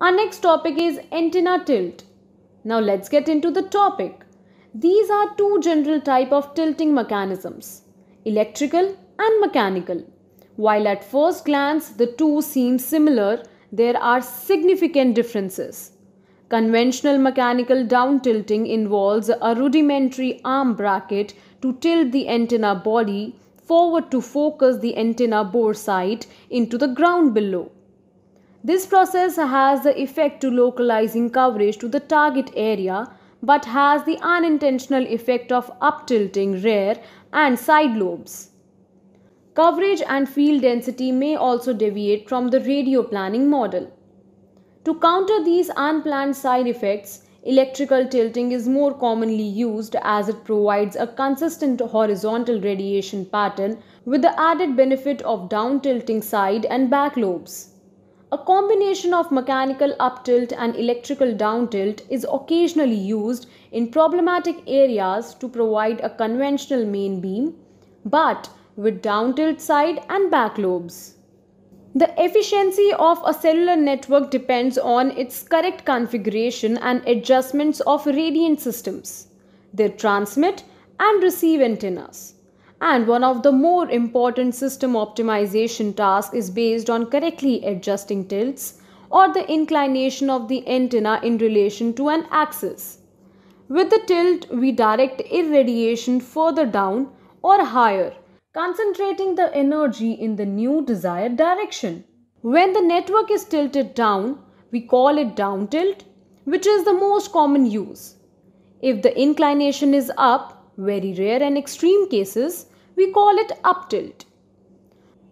Our next topic is antenna tilt. Now let's get into the topic. These are two general type of tilting mechanisms, electrical and mechanical. While at first glance the two seem similar, there are significant differences. Conventional mechanical down tilting involves a rudimentary arm bracket to tilt the antenna body forward to focus the antenna bore sight into the ground below. This process has the effect to localizing coverage to the target area but has the unintentional effect of up tilting rear and side lobes. Coverage and field density may also deviate from the radio planning model. To counter these unplanned side effects, Electrical tilting is more commonly used as it provides a consistent horizontal radiation pattern with the added benefit of down tilting side and back lobes. A combination of mechanical up tilt and electrical down tilt is occasionally used in problematic areas to provide a conventional main beam, but with down tilt side and back lobes. The efficiency of a cellular network depends on its correct configuration and adjustments of radiant systems, their transmit and receive antennas. And one of the more important system optimization tasks is based on correctly adjusting tilts or the inclination of the antenna in relation to an axis. With the tilt, we direct irradiation further down or higher concentrating the energy in the new desired direction. When the network is tilted down, we call it down tilt, which is the most common use. If the inclination is up, very rare and extreme cases, we call it up tilt.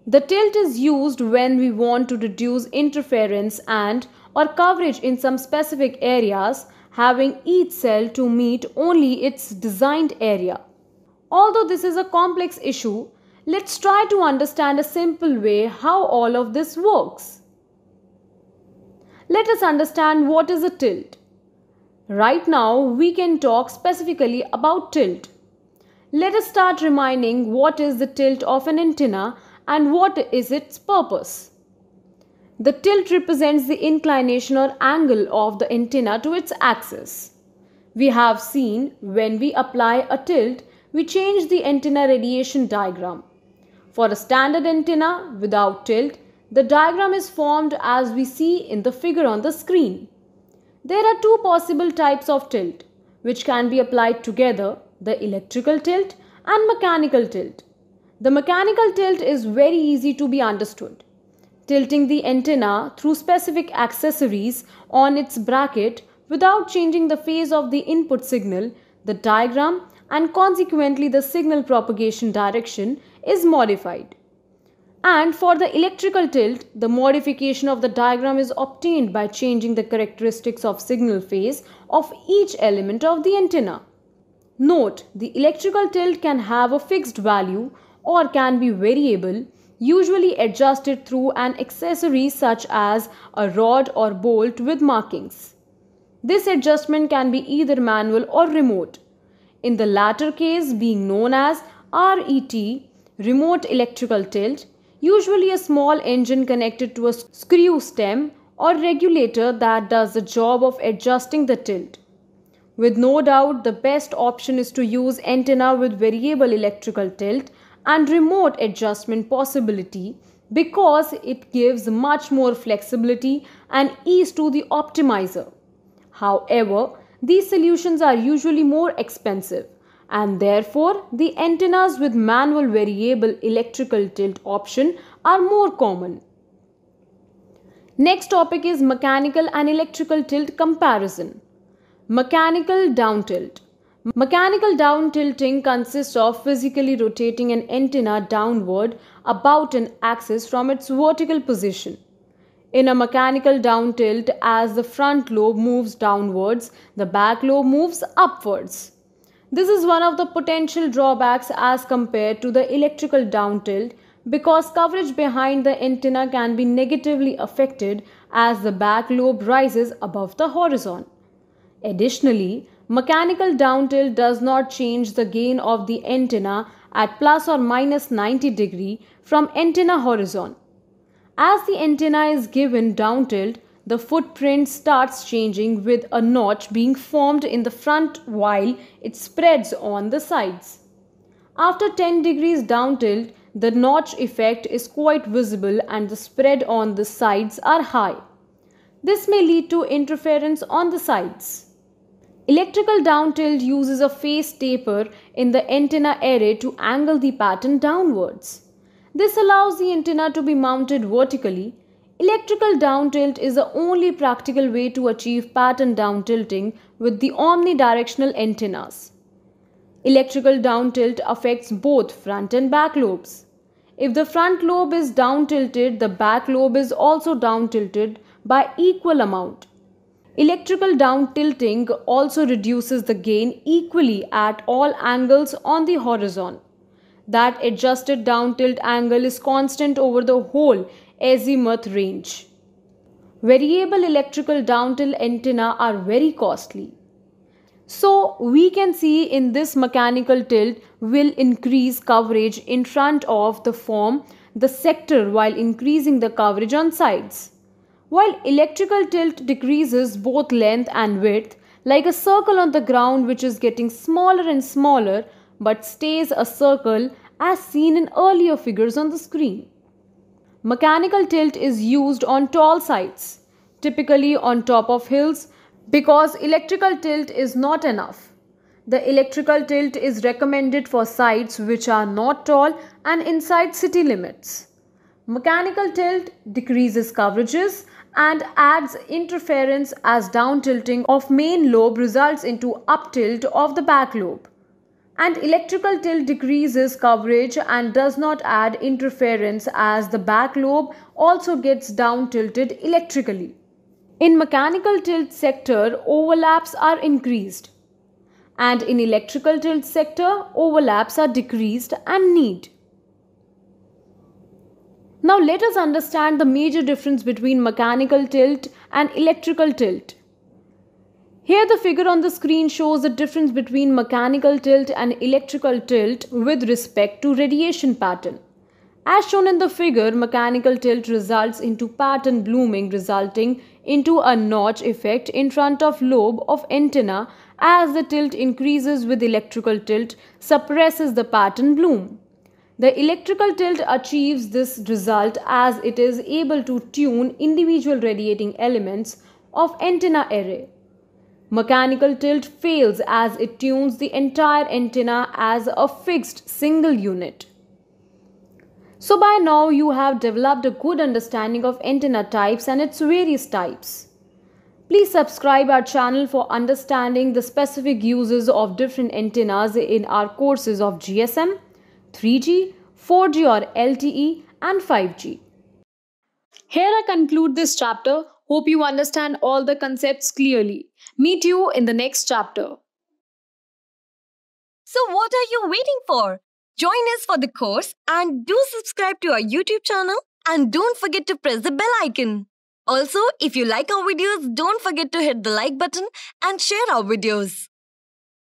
The tilt is used when we want to reduce interference and or coverage in some specific areas, having each cell to meet only its designed area. Although this is a complex issue, Let's try to understand a simple way how all of this works. Let us understand what is a tilt. Right now, we can talk specifically about tilt. Let us start reminding what is the tilt of an antenna and what is its purpose. The tilt represents the inclination or angle of the antenna to its axis. We have seen when we apply a tilt, we change the antenna radiation diagram. For a standard antenna without tilt, the diagram is formed as we see in the figure on the screen. There are two possible types of tilt which can be applied together, the electrical tilt and mechanical tilt. The mechanical tilt is very easy to be understood. Tilting the antenna through specific accessories on its bracket without changing the phase of the input signal, the diagram and consequently the signal propagation direction is modified. And for the electrical tilt, the modification of the diagram is obtained by changing the characteristics of signal phase of each element of the antenna. Note, the electrical tilt can have a fixed value or can be variable, usually adjusted through an accessory such as a rod or bolt with markings. This adjustment can be either manual or remote. In the latter case being known as RET remote electrical tilt, usually a small engine connected to a screw stem or regulator that does the job of adjusting the tilt. With no doubt, the best option is to use antenna with variable electrical tilt and remote adjustment possibility because it gives much more flexibility and ease to the optimizer. However, these solutions are usually more expensive and therefore the antennas with manual variable electrical tilt option are more common. Next topic is mechanical and electrical tilt comparison. Mechanical down tilt. Mechanical down tilting consists of physically rotating an antenna downward about an axis from its vertical position. In a mechanical down tilt, as the front lobe moves downwards, the back lobe moves upwards. This is one of the potential drawbacks as compared to the electrical down tilt because coverage behind the antenna can be negatively affected as the back lobe rises above the horizon. Additionally, mechanical down tilt does not change the gain of the antenna at plus or minus 90 degree from antenna horizon. As the antenna is given down tilt, the footprint starts changing with a notch being formed in the front while it spreads on the sides. After 10 degrees down tilt, the notch effect is quite visible and the spread on the sides are high. This may lead to interference on the sides. Electrical down tilt uses a face taper in the antenna array to angle the pattern downwards. This allows the antenna to be mounted vertically Electrical down tilt is the only practical way to achieve pattern down tilting with the omnidirectional antennas. Electrical down tilt affects both front and back lobes. If the front lobe is down tilted, the back lobe is also down tilted by equal amount. Electrical down tilting also reduces the gain equally at all angles on the horizon. That adjusted down tilt angle is constant over the whole azimuth range. Variable electrical downtilt antenna are very costly. So we can see in this mechanical tilt will increase coverage in front of the form the sector while increasing the coverage on sides. While electrical tilt decreases both length and width like a circle on the ground which is getting smaller and smaller but stays a circle as seen in earlier figures on the screen. Mechanical tilt is used on tall sites, typically on top of hills, because electrical tilt is not enough. The electrical tilt is recommended for sites which are not tall and inside city limits. Mechanical tilt decreases coverages and adds interference as down tilting of main lobe results into up tilt of the back lobe and electrical tilt decreases coverage and does not add interference as the back lobe also gets down tilted electrically. In mechanical tilt sector, overlaps are increased and in electrical tilt sector, overlaps are decreased and need. Now let us understand the major difference between mechanical tilt and electrical tilt. Here the figure on the screen shows the difference between mechanical tilt and electrical tilt with respect to radiation pattern. As shown in the figure, mechanical tilt results into pattern blooming resulting into a notch effect in front of lobe of antenna as the tilt increases with electrical tilt suppresses the pattern bloom. The electrical tilt achieves this result as it is able to tune individual radiating elements of antenna array. Mechanical tilt fails as it tunes the entire antenna as a fixed single unit. So by now you have developed a good understanding of antenna types and its various types. Please subscribe our channel for understanding the specific uses of different antennas in our courses of GSM, 3G, 4G or LTE and 5G. Here I conclude this chapter Hope you understand all the concepts clearly. Meet you in the next chapter. So, what are you waiting for? Join us for the course and do subscribe to our YouTube channel and don't forget to press the bell icon. Also, if you like our videos, don't forget to hit the like button and share our videos.